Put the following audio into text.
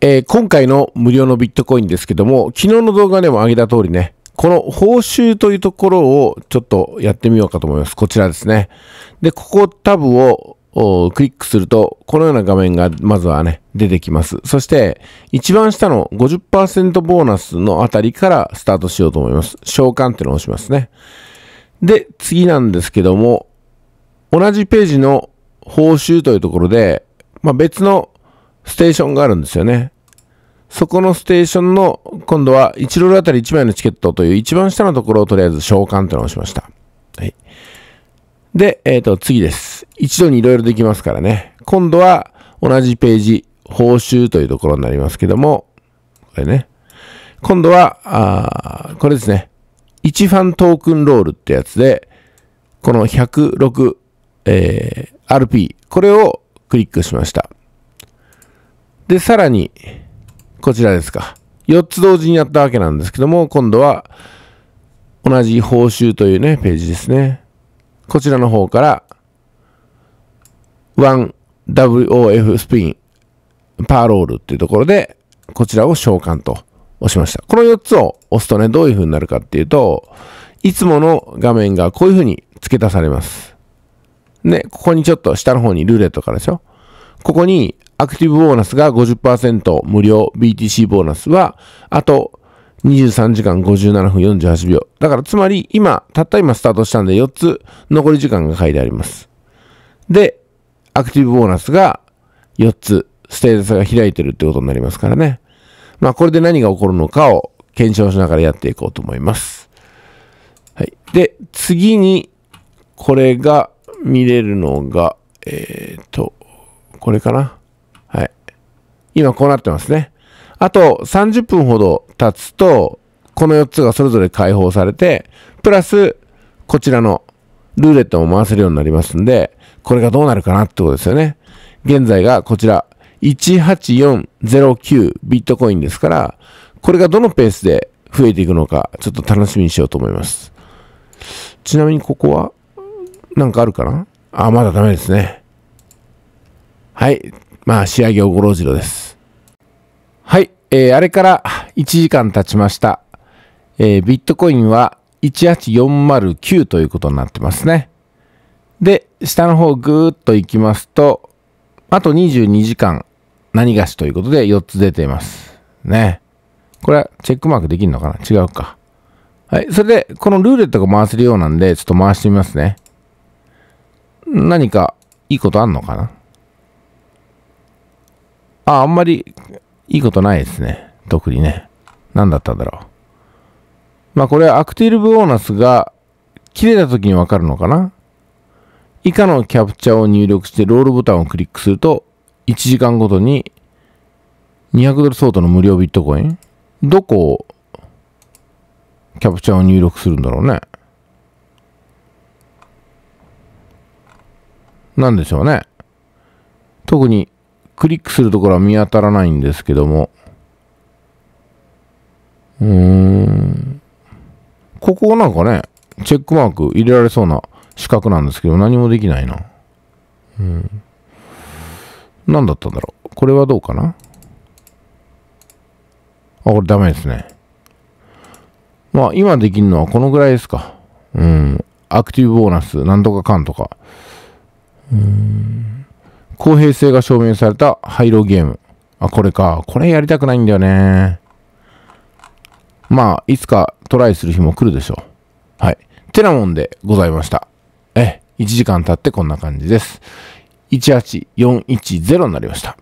えー、今回の無料のビットコインですけども、昨日の動画でも上げた通りね、この報酬というところをちょっとやってみようかと思います。こちらですね。で、ここタブをクリックすると、このような画面がまずはね、出てきます。そして、一番下の50%ボーナスのあたりからスタートしようと思います。召喚っていうのを押しますね。で、次なんですけども、同じページの報酬というところで、まあ、別のステーションがあるんですよね。そこのステーションの、今度は1ドルあたり1枚のチケットという一番下のところをとりあえず召喚ってのをしました。はい。で、えっ、ー、と、次です。一度にいろいろできますからね。今度は同じページ、報酬というところになりますけども、これね。今度は、あこれですね。1ファントークンロールってやつで、この106、えー、RP、これをクリックしました。で、さらに、こちらですか。4つ同時にやったわけなんですけども、今度は、同じ報酬というね、ページですね。こちらの方から、1WOF スピン、パーロールっていうところで、こちらを召喚と押しました。この4つを押すとね、どういう風になるかっていうと、いつもの画面がこういう風に付け足されます。ね、ここにちょっと下の方にルーレットからでしょここにアクティブボーナスが50%無料、BTC ボーナスは、あと23時間57分48秒。だからつまり今、たった今スタートしたんで4つ残り時間が書いてあります。で、アクティブボーナスが4つ、ステータスが開いてるってことになりますからね。まあこれで何が起こるのかを検証しながらやっていこうと思います。はい。で、次に、これが見れるのが、えっ、ー、と、これかな。今こうなってますね。あと30分ほど経つと、この4つがそれぞれ解放されて、プラス、こちらのルーレットも回せるようになりますんで、これがどうなるかなってことですよね。現在がこちら、18409ビットコインですから、これがどのペースで増えていくのか、ちょっと楽しみにしようと思います。ちなみにここは、なんかあるかなあ、まだダメですね。はい。まあ、仕上げをごろじろです。はい、えー、あれから1時間経ちました。えー、ビットコインは18409ということになってますね。で、下の方ぐーっと行きますと、あと22時間何がしということで4つ出ています。ね。これはチェックマークできるのかな違うか。はい。それで、このルーレットが回せるようなんで、ちょっと回してみますね。何かいいことあんのかなあ、あんまりいいことないですね。特にね。何だったんだろう。まあこれはアクティルボーナスが切れた時にわかるのかな以下のキャプチャーを入力してロールボタンをクリックすると1時間ごとに200ドル相当の無料ビットコインどこをキャプチャーを入力するんだろうね。なんでしょうね。特にクリックするところは見当たらないんですけども。うーん。ここなんかね、チェックマーク入れられそうな四角なんですけど、何もできないな。うん。何だったんだろう。これはどうかなあ、これダメですね。まあ、今できるのはこのぐらいですか。うん。アクティブボーナス、なんとかかんとか。うん。公平性が証明された廃炉ゲーム。あ、これか。これやりたくないんだよね。まあ、いつかトライする日も来るでしょう。はい。てなもんでございました。え、1時間経ってこんな感じです。18410になりました。